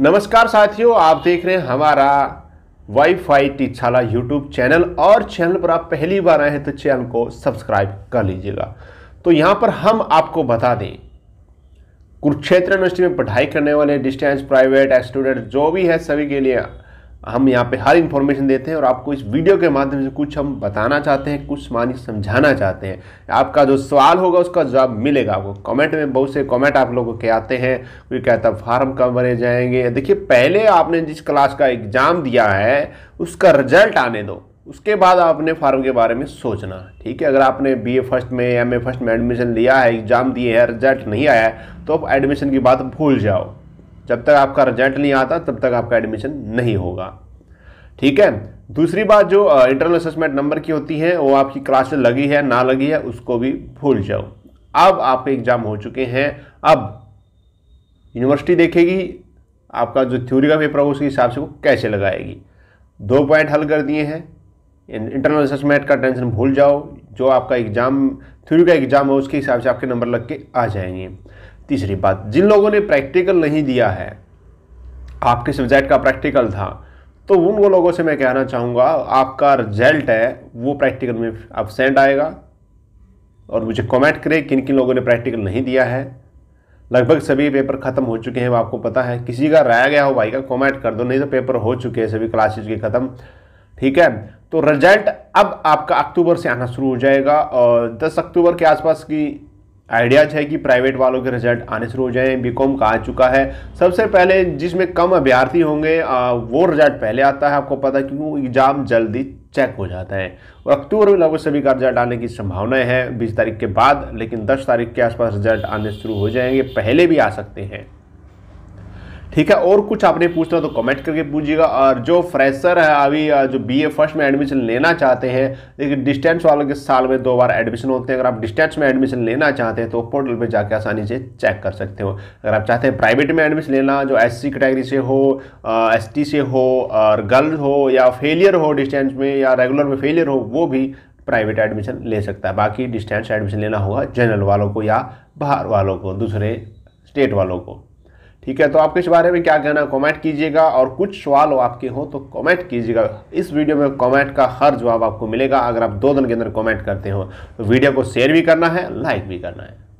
नमस्कार साथियों आप देख रहे हैं हमारा वाईफाई टीछाला यूट्यूब चैनल और चैनल पर आप पहली बार आए हैं तो चैनल को सब्सक्राइब कर लीजिएगा तो यहाँ पर हम आपको बता दें कुरुक्षेत्र यूनिवर्सिटी में पढ़ाई करने वाले डिस्टेंस प्राइवेट स्टूडेंट जो भी है सभी के लिए हम यहाँ पे हर इन्फॉर्मेशन देते हैं और आपको इस वीडियो के माध्यम से कुछ हम बताना चाहते हैं कुछ मानी समझाना चाहते हैं आपका जो सवाल होगा उसका जवाब मिलेगा आपको कमेंट में बहुत से कमेंट आप लोगों के आते हैं कोई कहता है फार्म कब भरे जाएंगे देखिए पहले आपने जिस क्लास का एग्ज़ाम दिया है उसका रिजल्ट आने दो उसके बाद आपने फार्म के बारे में सोचना ठीक है अगर आपने बी फर्स्ट में एम फर्स्ट में एडमिशन लिया है एग्ज़ाम दिए हैं रिजल्ट नहीं आया है तो आप एडमिशन की बात भूल जाओ जब तक आपका रिजल्ट नहीं आता तब तक आपका एडमिशन नहीं होगा ठीक है दूसरी बात जो इंटरनल असेसमेंट नंबर की होती है वो आपकी क्लास में लगी है ना लगी है उसको भी भूल जाओ अब आपके एग्जाम हो चुके हैं अब यूनिवर्सिटी देखेगी आपका जो थ्योरी का पेपर होगा उसके हिसाब से वो कैसे लगाएगी दो पॉइंट हल कर दिए हैं इंटरनल असेसमेंट का टेंशन भूल जाओ जो आपका एग्ज़ाम थ्योरी का एग्ज़ाम हो उसके हिसाब से आपके नंबर लग के आ जाएंगे तीसरी बात जिन लोगों ने प्रैक्टिकल नहीं दिया है आपके सब्जेक्ट का प्रैक्टिकल था तो उन वो लोगों से मैं कहना चाहूँगा आपका रिजल्ट है वो प्रैक्टिकल में सेंड आएगा और मुझे कमेंट करें किन किन लोगों ने प्रैक्टिकल नहीं दिया है लगभग सभी पेपर ख़त्म हो चुके हैं आपको पता है किसी का रह गया हो भाई का कमेंट कर दो नहीं तो पेपर हो चुके हैं सभी क्लासेज के ख़त्म ठीक है तो रिजल्ट अब आपका अक्टूबर से आना शुरू हो जाएगा और दस अक्टूबर के आसपास की आइडियाज है कि प्राइवेट वालों के रिजल्ट आने शुरू हो जाएं कॉम का आ चुका है सबसे पहले जिसमें कम अभ्यर्थी होंगे वो रिजल्ट पहले आता है आपको पता क्यों एग्ज़ाम जल्दी चेक हो जाता है और अक्टूबर में लगभग सभी का रिजल्ट आने की संभावनाएं हैं बीस तारीख के बाद लेकिन दस तारीख के आसपास रिजल्ट आने शुरू हो जाएंगे पहले भी आ सकते हैं ठीक है और कुछ आपने पूछना तो कमेंट करके पूछिएगा और जो फ्रेशर है अभी जो बीए फर्स्ट में एडमिशन लेना चाहते हैं लेकिन डिस्टेंस वालों के साल में दो बार एडमिशन होते हैं अगर आप डिस्टेंस में एडमिशन लेना चाहते हैं तो पोर्टल पर जाकर आसानी से चेक कर सकते हो अगर आप चाहते हैं प्राइवेट में एडमिशन लेना जो एस सी कैटेगरी से हो एस से हो और गर्ल्स हो या फेलियर हो डिस्टेंस में या रेगुलर में फेलियर हो वो भी प्राइवेट एडमिशन ले सकता है बाकी डिस्टेंस एडमिशन लेना होगा जनरल वालों को या बाहर वालों को दूसरे स्टेट वालों को ठीक है तो आपके इस बारे में क्या कहना कमेंट कीजिएगा और कुछ सवाल आपके हो तो कमेंट कीजिएगा इस वीडियो में कमेंट का हर जवाब आपको मिलेगा अगर आप दो दिन के अंदर कमेंट करते हो तो वीडियो को शेयर भी करना है लाइक भी करना है